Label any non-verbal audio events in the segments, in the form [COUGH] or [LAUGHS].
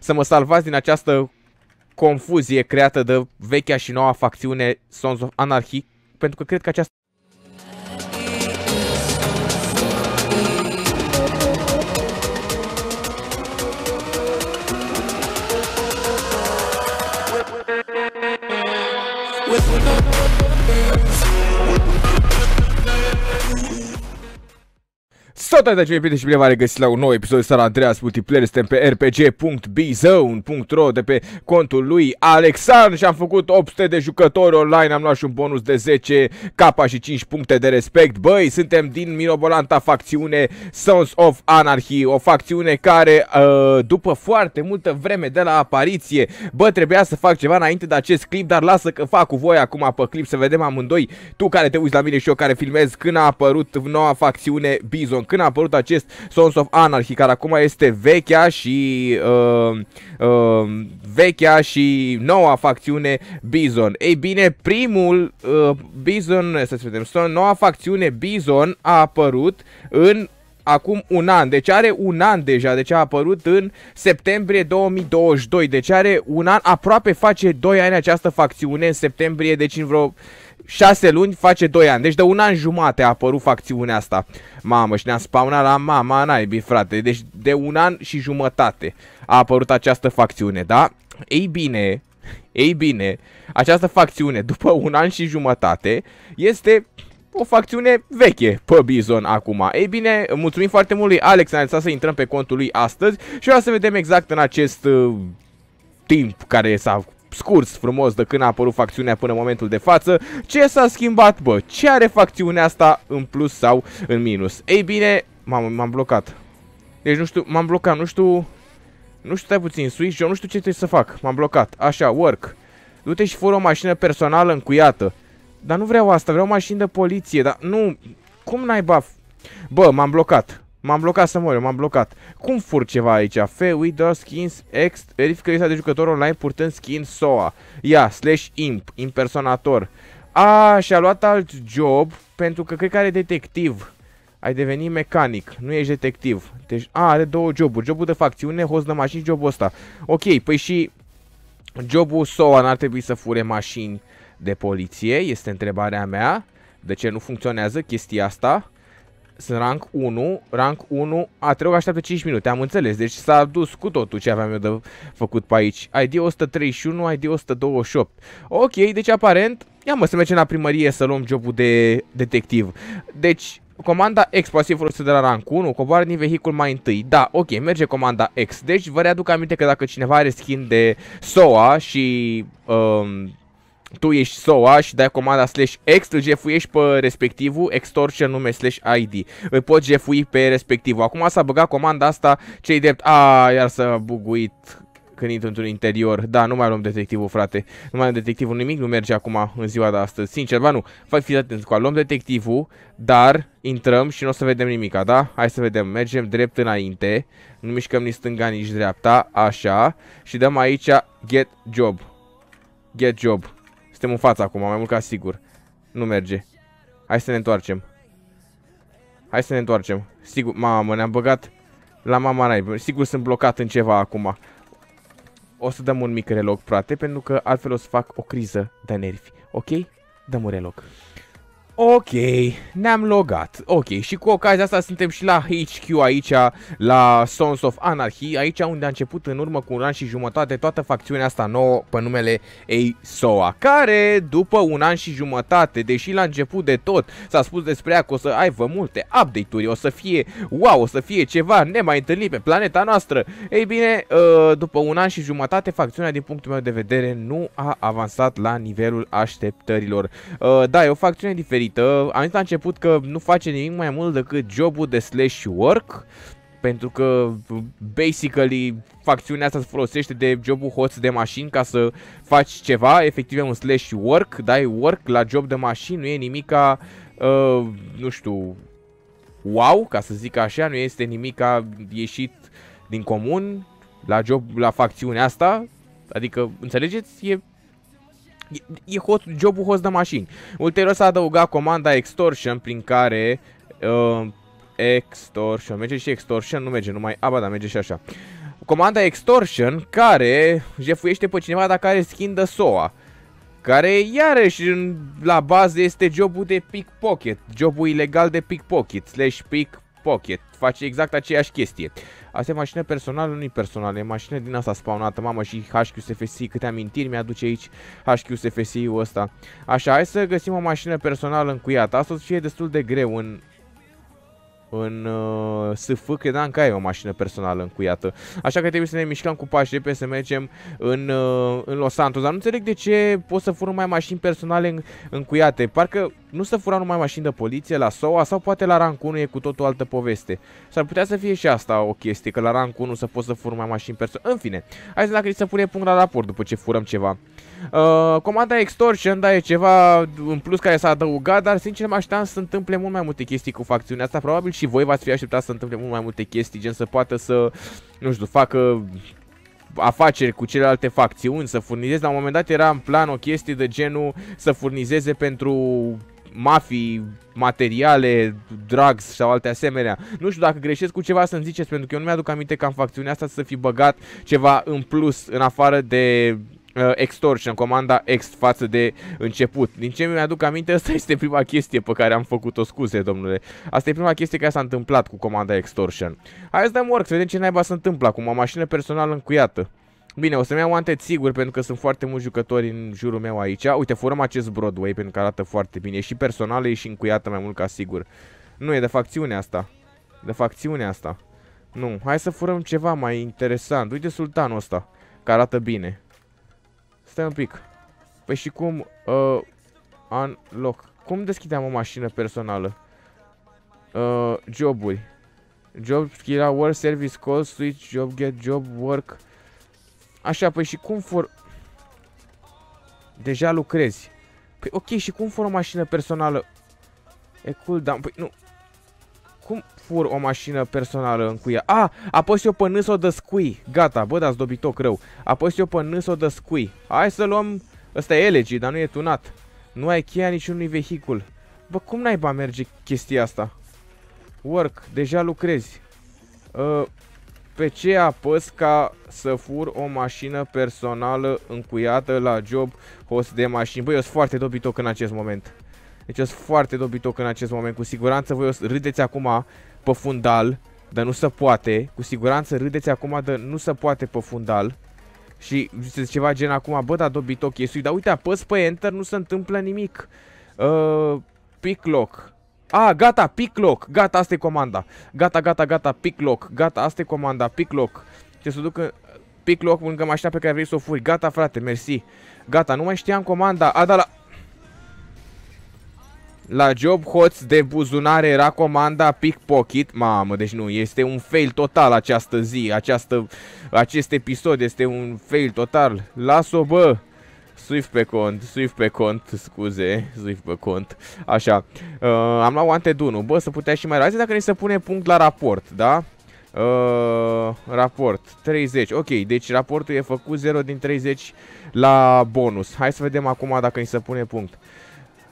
să mă salvați din această confuzie creată de vechea și noua facțiune Sons of Anarchy, pentru că cred că această We'll be right back. Salutare, dragii deci, prieteni și bine v-am regăsit la un nou episod de sala Andreas Multiplayer. Suntem pe rpg.bzone.ro de pe contul lui Alexandru. și am făcut 800 de jucători online. Am luat și un bonus de 10 capa și 5 puncte de respect. Băi, suntem din minobolanta facțiune Sons of Anarchy, o facțiune care uh, după foarte multă vreme de la apariție, bă, trebuia să fac ceva înainte de acest clip, dar lasă că fac cu voi acum pe clip să vedem amândoi, tu care te uiți la mine și eu care filmez când a apărut noua facțiune Bizon Stone. Când a apărut acest Sons of Anarchy, care acum este vechea și uh, uh, vechea și noua facțiune Bison. Ei bine, primul uh, Bison, să vedem, noua facțiune Bison a apărut în acum un an, deci are un an deja, deci a apărut în septembrie 2022, deci are un an, aproape face 2 ani această facțiune în septembrie, deci în vreo 6 luni face 2 ani, deci de un an jumate a apărut facțiunea asta. Mamă, și ne-am spawnat la mama naibii, frate, deci de un an și jumătate a apărut această facțiune, da? Ei bine, ei bine, această facțiune, după un an și jumătate, este o facțiune veche pe Bizon acum. Ei bine, mulțumim foarte mult lui Alex, ne-a să intrăm pe contul lui astăzi și o să vedem exact în acest uh, timp care s-a scurs frumos de când a apărut facțiunea până în momentul de față, ce s-a schimbat, bă? Ce are facțiunea asta în plus sau în minus? Ei bine, m-am blocat. Deci nu știu, m-am blocat, nu știu... Nu știu, stai puțin, switch, eu nu știu ce trebuie să fac. M-am blocat. Așa, work. Du-te și fură o mașină personală încuiată. Dar nu vreau asta, vreau mașini de poliție, dar nu... Cum baf? Bă, m-am blocat. M-am blocat să mor, m-am blocat. Cum fur ceva aici? Fe, Widow, Skins, Ex, verifică lista de jucător online purtând skin SOA. Ia, slash imp, impersonator. A, și-a luat alt job pentru că cred că are detectiv. Ai devenit mecanic, nu ești detectiv. Deci, a, are două joburi. Jobul de facțiune, host de mașini, jobul ăsta. Ok, păi și jobul SOA n-ar trebui să fure mașini de poliție? Este întrebarea mea. De ce nu funcționează chestia asta? Sunt rank 1, rank 1, a, trebuit așteaptă 5 minute, am înțeles, deci s-a dus cu totul ce aveam eu de făcut pe aici. ID 131, ID 128. Ok, deci aparent, ia mă, să mergem la primărie să luăm jobul de detectiv. Deci, comanda X poate fi folosită de la rank 1, coboară din vehicul mai întâi. Da, ok, merge comanda X. Deci vă readuc aminte că dacă cineva are skin de SOA și um, tu ești SOA și dai comanda slash ext, îl jefuiești pe respectivul, extortion nume slash ID. Îl poți jefui pe respectivul. Acum s-a băgat comanda asta, cei drept, a, iar s-a buguit când intru într-un interior. Da, nu mai luăm detectivul, frate. Nu mai luăm detectivul, nimic nu merge acum în ziua de astăzi. Sincer, ba nu, fac fi atent cu luăm detectivul, dar intrăm și nu o să vedem nimica, da? Hai să vedem, mergem drept înainte, nu mișcăm nici stânga, nici dreapta, așa, și dăm aici get job. Get job. Suntem în față acum, mai mult ca sigur. Nu merge. Hai să ne întoarcem. Hai să ne întoarcem. Sigur, mamă, ne-am băgat la mama naibă. Sigur sunt blocat în ceva acum. O să dăm un mic relog, frate, pentru că altfel o să fac o criză de nervi. Ok? Dăm un relog. Ok, ne-am logat. Ok, și cu ocazia asta suntem și la HQ aici, la Sons of Anarchy, aici unde a început în urmă cu un an și jumătate toată facțiunea asta nouă pe numele ASOA, care după un an și jumătate, deși la început de tot s-a spus despre ea că o să aibă multe update-uri, o să fie wow, o să fie ceva nemai întâlnit pe planeta noastră. Ei bine, ă, după un an și jumătate, facțiunea din punctul meu de vedere nu a avansat la nivelul așteptărilor. Ă, da, e o facțiune diferită diferită. Am zis la început că nu face nimic mai mult decât jobul de slash work, pentru că basically facțiunea asta se folosește de jobul hoț de mașini ca să faci ceva, efectiv e un slash work, dai work la job de mașini, nu e nimica, uh, nu știu, wow, ca să zic așa, nu este nimica ieșit din comun la job, la facțiunea asta, adică, înțelegeți, e e hot jobul host de mașini. Ulterior s-a adăugat comanda extortion prin care uh, extortion, merge și extortion, nu merge numai, aba da, merge și așa. Comanda extortion care jefuiește pe cineva dacă are skin de SOA care iarăși la bază este jobul de pickpocket, jobul ilegal de pickpocket, slash pickpocket, face exact aceeași chestie. Asta e mașină personală, nu i personală, e mașină din asta spawnată, mamă, și HQSFS, câte amintiri mi-aduce aici HQSFS-ul ăsta. Așa, hai să găsim o mașină personală încuiată, asta o să fie destul de greu în în uh, SF, credeam că da, ai o mașină personală încuiată. Așa că trebuie să ne mișcăm cu pași repede să mergem în, uh, în Los Santos. Dar nu înțeleg de ce pot să furăm mai mașini personale în, încuiate. Parcă nu să fura numai mașini de poliție la SOA sau poate la rank 1 e cu totul altă poveste. S-ar putea să fie și asta o chestie, că la rank 1 să poți să furăm mai mașini personale. În fine, hai să dacă să pune punct la raport după ce furăm ceva. Uh, comanda Extortion, da, e ceva în plus care s-a adăugat, dar sincer mă așteptam să întâmple mult mai multe chestii cu facțiunea asta, probabil și și voi v-ați fi așteptat să întâmple mult mai multe chestii, gen să poată să, nu știu, facă afaceri cu celelalte facțiuni, să furnizeze. La un moment dat era în plan o chestie de genul să furnizeze pentru mafii, materiale, drugs sau alte asemenea. Nu știu dacă greșesc cu ceva să-mi ziceți, pentru că eu nu mi-aduc aminte ca în facțiunea asta să fi băgat ceva în plus, în afară de Uh, extortion, comanda ext față de început. Din ce mi-aduc aminte, [LAUGHS] asta este prima chestie pe care am făcut-o scuze, domnule. Asta e prima chestie care s-a întâmplat cu comanda extortion. Hai să dăm work, să vedem ce naiba se întâmplă acum. O mașină personală încuiată. Bine, o să-mi iau antet sigur pentru că sunt foarte mulți jucători în jurul meu aici. Uite, furăm acest Broadway pentru că arată foarte bine. E și personală, e și încuiată mai mult ca sigur. Nu, e de facțiune asta. De facțiune asta. Nu, hai să furăm ceva mai interesant. Uite sultanul ăsta, care arată bine. Stai un pic. Păi și cum... Uh, unlock. Cum deschideam o mașină personală? Uh, joburi. Job, skill, work, service, call, switch, job, get, job, work. Așa, păi și cum for... Deja lucrezi. Păi ok, și cum for o mașină personală? E cool, dar... Păi nu, cum fur o mașină personală în cuie? A, ah, apăs eu pe N o dăscui. Gata, bă, dați dobitoc rău. Apăs eu pe N o dăscui. Hai să luăm... Ăsta e LG, dar nu e tunat. Nu ai cheia niciunui vehicul. Bă, cum naiba merge chestia asta? Work, deja lucrezi. Uh, pe ce apăs ca să fur o mașină personală încuiată la job host de mașini? Băi, eu sunt foarte dobitoc în acest moment. Deci eu sunt foarte dobitoc în acest moment. Cu siguranță voi o râdeți acum pe fundal, dar nu se poate. Cu siguranță râdeți acum, dar nu se poate pe fundal. Și ziceți ceva gen acum, bă, da, dobitoc e sui, dar uite, apăs pe Enter, nu se întâmplă nimic. Uh, pick lock. A, ah, gata, pick lock, gata, asta e comanda. Gata, gata, gata, pick lock, gata, asta e comanda, pick lock. Ce să duc în pick lock lângă mașina pe care vrei să o furi. Gata, frate, mersi. Gata, nu mai știam comanda. A, da, la... La job hoț de buzunare era comanda pickpocket. Mamă, deci nu, este un fail total această zi, această, acest episod este un fail total. Las-o, bă! Swift pe cont, Swift pe cont, scuze, Swift pe cont, așa, uh, am luat Wanted 1, bă, să putea și mai rău, dacă ne se pune punct la raport, da? Uh, raport 30, ok, deci raportul e făcut 0 din 30 la bonus Hai să vedem acum dacă ni se pune punct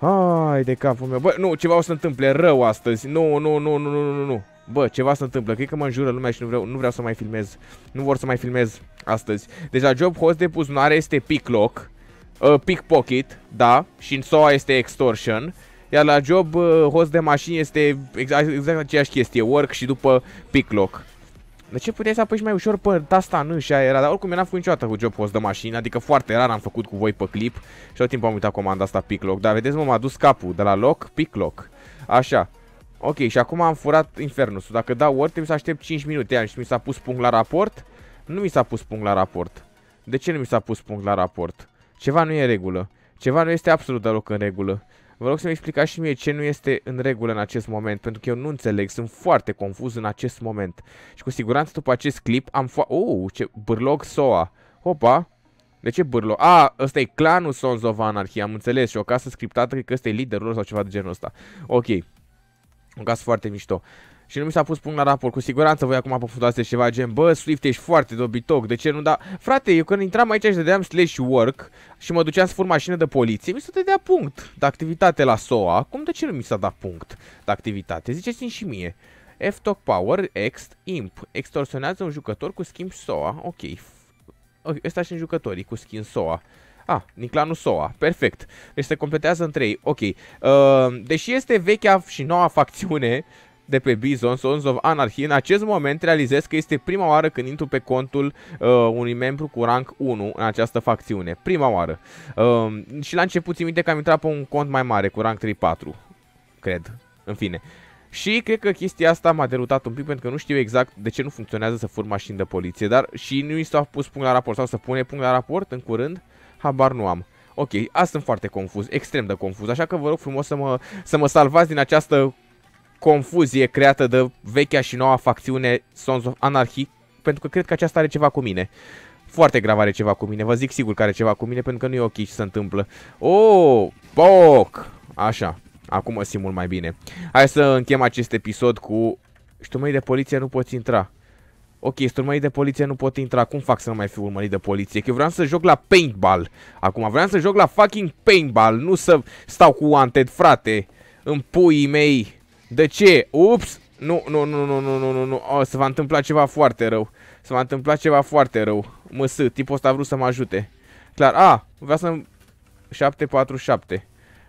Hai de capul meu. Bă, nu, ceva o să întâmple rău astăzi. Nu, nu, nu, nu, nu, nu, nu. Bă, ceva se întâmplă. Cred că mă înjură lumea și nu vreau, nu vreau să mai filmez. Nu vor să mai filmez astăzi. Deci la job host de buzunare este picklock, uh, pickpocket, da, și în SOA este extortion. Iar la job uh, host de mașini este exact, exact aceeași chestie, work și după picklock. De ce puteai să apăși mai ușor pe tasta N și era? Dar oricum eu n-am făcut niciodată cu job post de mașină, adică foarte rar am făcut cu voi pe clip și tot timpul am uitat comanda asta pick lock. Dar vedeți, mă, m-a dus capul de la loc, pick lock. Așa. Ok, și acum am furat Infernusul. Dacă dau ori, trebuie să aștept 5 minute și mi s-a pus punct la raport. Nu mi s-a pus punct la raport. De ce nu mi s-a pus punct la raport? Ceva nu e în regulă. Ceva nu este absolut deloc în regulă. Vă rog să-mi explicați și mie ce nu este în regulă în acest moment, pentru că eu nu înțeleg, sunt foarte confuz în acest moment. Și cu siguranță după acest clip am fa... Oh, ce bârlog SOA. Opa! De ce bârlog? A, ăsta e clanul Sons of Anarchy, am înțeles. Și o casă scriptată, cred că ăsta e liderul sau ceva de genul ăsta. Ok. Un caz foarte mișto. Și nu mi s-a pus punct la raport. Cu siguranță voi acum apufundați ceva gen, bă, Swift, ești foarte dobitoc, de ce nu da? Frate, eu când intram aici și dădeam slash work și mă duceam să fur mașină de poliție, mi s-a dădea punct de activitate la SOA. Cum de ce nu mi s-a dat punct de activitate? Ziceți-mi și mie. F-Talk Power, Ext, Imp. Extorsionează un jucător cu schimb SOA. Ok. Ăsta în jucătorii cu schimb SOA. Ah, clanul Soa, perfect. Deci se completează în trei, ok. Uh, deși este vechea și noua facțiune, de pe Bison, Sons of Anarchy. În acest moment realizez că este prima oară când intru pe contul uh, unui membru cu rank 1 în această facțiune. Prima oară. Uh, și la început țin minte că am intrat pe un cont mai mare cu rank 3-4. Cred. În fine. Și cred că chestia asta m-a derutat un pic pentru că nu știu exact de ce nu funcționează să fur mașini de poliție, dar și nu i s-a pus punct la raport sau să pune punct la raport în curând, habar nu am. Ok, azi sunt foarte confuz, extrem de confuz, așa că vă rog frumos să mă, să mă salvați din această confuzie creată de vechea și noua facțiune Sons of Anarchy, pentru că cred că aceasta are ceva cu mine. Foarte grav are ceva cu mine, vă zic sigur că are ceva cu mine, pentru că nu e ok ce se întâmplă. Oh, poc! Așa, acum mă simt mult mai bine. Hai să închem acest episod cu... Șturmării de poliție nu poți intra. Ok, sturmării de poliție nu pot intra, cum fac să nu mai fiu urmărit de poliție? Că eu vreau să joc la paintball. Acum vreau să joc la fucking paintball, nu să stau cu wanted, frate. În puii mei. De ce? Ups! Nu, nu, nu, nu, nu, nu, nu, nu. oh, se va întâmpla ceva foarte rău. Se va întâmpla ceva foarte rău. MS, tipul ăsta a vrut să mă ajute. Clar, a, vrea să-mi... 747.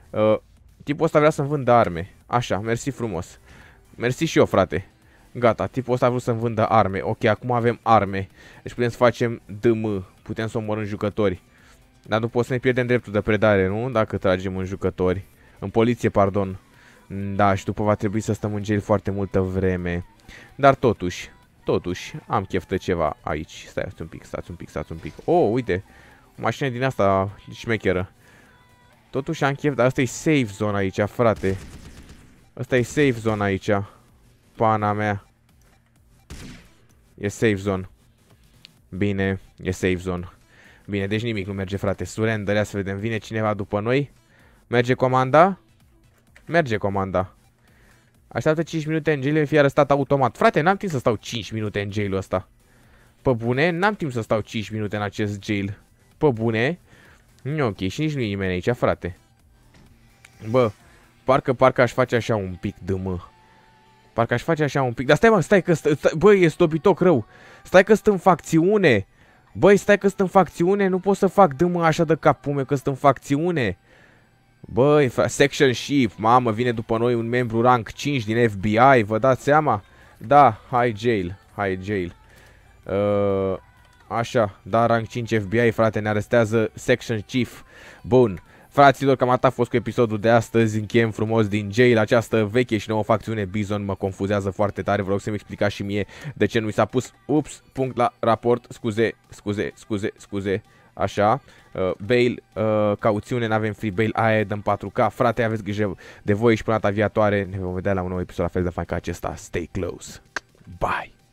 Uh, tipul ăsta vrea să-mi vândă arme. Așa, mersi frumos. Mersi și eu, frate. Gata, tipul ăsta a vrut să-mi vândă arme. Ok, acum avem arme. Deci putem să facem DM. Putem să omorâm jucători. Dar nu poți să ne pierdem dreptul de predare, nu? Dacă tragem în jucători. În poliție, pardon. Da, și după va trebui să stăm în gel foarte multă vreme. Dar totuși, totuși, am cheftă ceva aici. Stai un pic, stați un pic, stați un pic. Oh, uite, o mașină din asta șmecheră. Totuși am chef, dar asta e safe zone aici, frate. Asta e safe zone aici. Pana mea. E safe zone. Bine, e safe zone. Bine, deci nimic nu merge, frate. Surrender, ia să vedem. Vine cineva după noi. Merge comanda. Merge comanda. Așteaptă 5 minute în jail, fi arestat automat. Frate, n-am timp să stau 5 minute în jail-ul ăsta. Pă bune, n-am timp să stau 5 minute în acest jail. Pă bune. Nu e ok și nici nu e nimeni aici, frate. Bă, parcă, parcă aș face așa un pic de mă. Parcă aș face așa un pic. Dar stai mă, stai că, stă, stai, bă, e stopitoc rău. Stai că sunt în facțiune. Băi, stai că sunt în facțiune, nu pot să fac dâmă așa de capume că sunt în facțiune. Băi, section ship, mamă, vine după noi un membru rank 5 din FBI, vă dați seama? Da, hai jail, hai jail. Uh, așa, da, rank 5 FBI, frate, ne arestează section chief. Bun. Fraților, cam atât a fost cu episodul de astăzi, încheiem frumos din jail această veche și nouă facțiune Bison mă confuzează foarte tare, vă rog să-mi explicați și mie de ce nu i s-a pus ups, punct la raport, scuze, scuze, scuze, scuze, Așa, uh, Bale, uh, cauțiune, n-avem free Bale, aia dăm 4K, frate, aveți grijă de voi și până data viitoare, ne vom vedea la un nou episod la fel de fain ca acesta, stay close, bye!